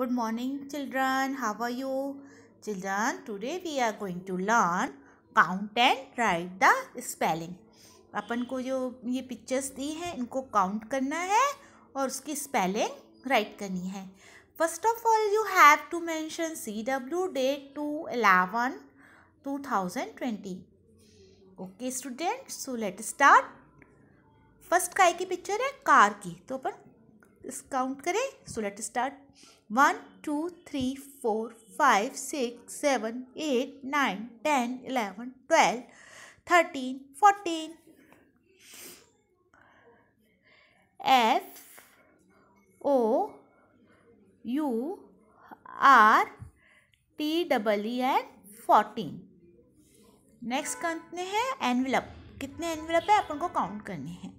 good morning children how are you children today we are going to learn count and write the spelling अपन को जो ये pictures दी हैं इनको count करना है और उसकी स्पेलिंग राइट करनी है first of all you have to mention C W date two eleven two thousand twenty okay student so let start first काय की पिक्चर है कार की तो अपन काउंट करें so let start one two three four five six seven eight nine ten eleven twelve thirteen fourteen F O U R T double E N fourteen next company हैं envelope कितने एनविलप है अपन को count करने हैं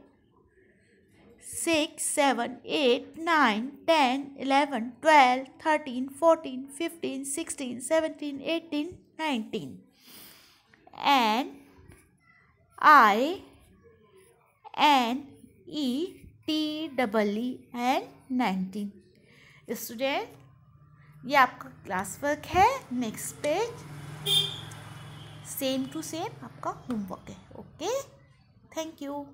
six seven eight nine ten eleven twelve thirteen fourteen fifteen sixteen seventeen eighteen nineteen N I N E T double E N nineteen student ये आपका class work है next page same to same आपका homework है okay thank you